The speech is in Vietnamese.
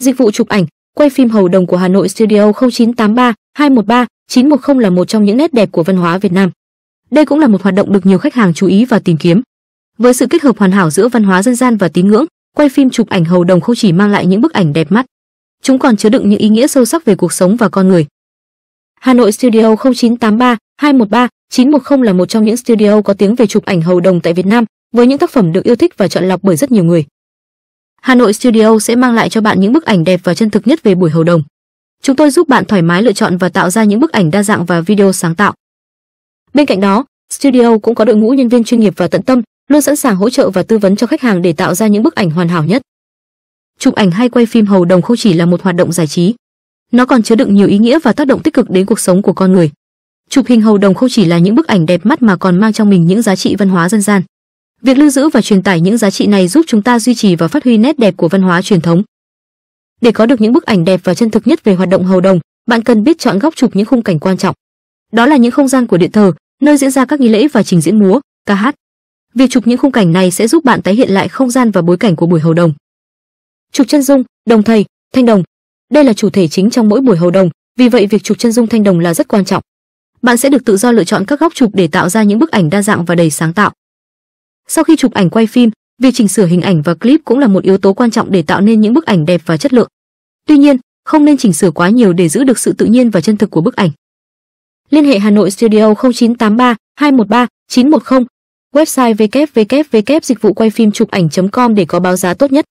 Dịch vụ chụp ảnh, quay phim hầu đồng của Hà Nội Studio 0983 213 910 là một trong những nét đẹp của văn hóa Việt Nam. Đây cũng là một hoạt động được nhiều khách hàng chú ý và tìm kiếm. Với sự kết hợp hoàn hảo giữa văn hóa dân gian và tín ngưỡng, quay phim chụp ảnh hầu đồng không chỉ mang lại những bức ảnh đẹp mắt, chúng còn chứa đựng những ý nghĩa sâu sắc về cuộc sống và con người. Hà Nội Studio 0983 213 910 là một trong những studio có tiếng về chụp ảnh hầu đồng tại Việt Nam, với những tác phẩm được yêu thích và chọn lọc bởi rất nhiều người. Hà Nội Studio sẽ mang lại cho bạn những bức ảnh đẹp và chân thực nhất về buổi hầu đồng. Chúng tôi giúp bạn thoải mái lựa chọn và tạo ra những bức ảnh đa dạng và video sáng tạo. Bên cạnh đó, Studio cũng có đội ngũ nhân viên chuyên nghiệp và tận tâm, luôn sẵn sàng hỗ trợ và tư vấn cho khách hàng để tạo ra những bức ảnh hoàn hảo nhất. Chụp ảnh hay quay phim hầu đồng không chỉ là một hoạt động giải trí, nó còn chứa đựng nhiều ý nghĩa và tác động tích cực đến cuộc sống của con người. Chụp hình hầu đồng không chỉ là những bức ảnh đẹp mắt mà còn mang trong mình những giá trị văn hóa dân gian. Việc lưu giữ và truyền tải những giá trị này giúp chúng ta duy trì và phát huy nét đẹp của văn hóa truyền thống. Để có được những bức ảnh đẹp và chân thực nhất về hoạt động hầu đồng, bạn cần biết chọn góc chụp những khung cảnh quan trọng. Đó là những không gian của điện thờ, nơi diễn ra các nghi lễ và trình diễn múa, ca hát. Việc chụp những khung cảnh này sẽ giúp bạn tái hiện lại không gian và bối cảnh của buổi hầu đồng. Chụp chân dung, đồng thầy, thanh đồng. Đây là chủ thể chính trong mỗi buổi hầu đồng, vì vậy việc chụp chân dung thanh đồng là rất quan trọng. Bạn sẽ được tự do lựa chọn các góc chụp để tạo ra những bức ảnh đa dạng và đầy sáng tạo. Sau khi chụp ảnh quay phim, việc chỉnh sửa hình ảnh và clip cũng là một yếu tố quan trọng để tạo nên những bức ảnh đẹp và chất lượng. Tuy nhiên, không nên chỉnh sửa quá nhiều để giữ được sự tự nhiên và chân thực của bức ảnh. Liên hệ Hà Nội Studio 0983 213 910, website www.dịch vụ quay phim chụp ảnh.com để có báo giá tốt nhất.